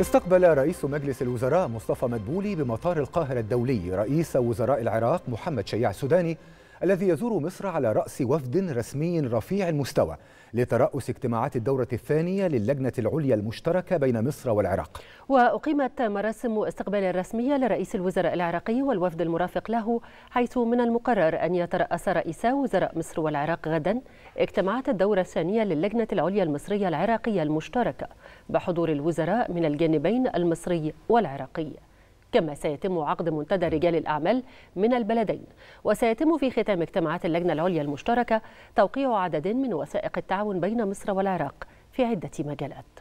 استقبل رئيس مجلس الوزراء مصطفى مدبولي بمطار القاهرة الدولي رئيس وزراء العراق محمد شيع سوداني الذي يزور مصر على رأس وفد رسمي رفيع المستوى لترأس اجتماعات الدورة الثانية للجنة العليا المشتركة بين مصر والعراق وأقيمت مراسم استقبال رسمية لرئيس الوزراء العراقي والوفد المرافق له حيث من المقرر أن يترأس رئيسا وزراء مصر والعراق غدا اجتماعات الدورة الثانية للجنة العليا المصرية العراقية المشتركة بحضور الوزراء من الجانبين المصري والعراقي كما سيتم عقد منتدى رجال الأعمال من البلدين وسيتم في ختام اجتماعات اللجنة العليا المشتركة توقيع عدد من وثائق التعاون بين مصر والعراق في عدة مجالات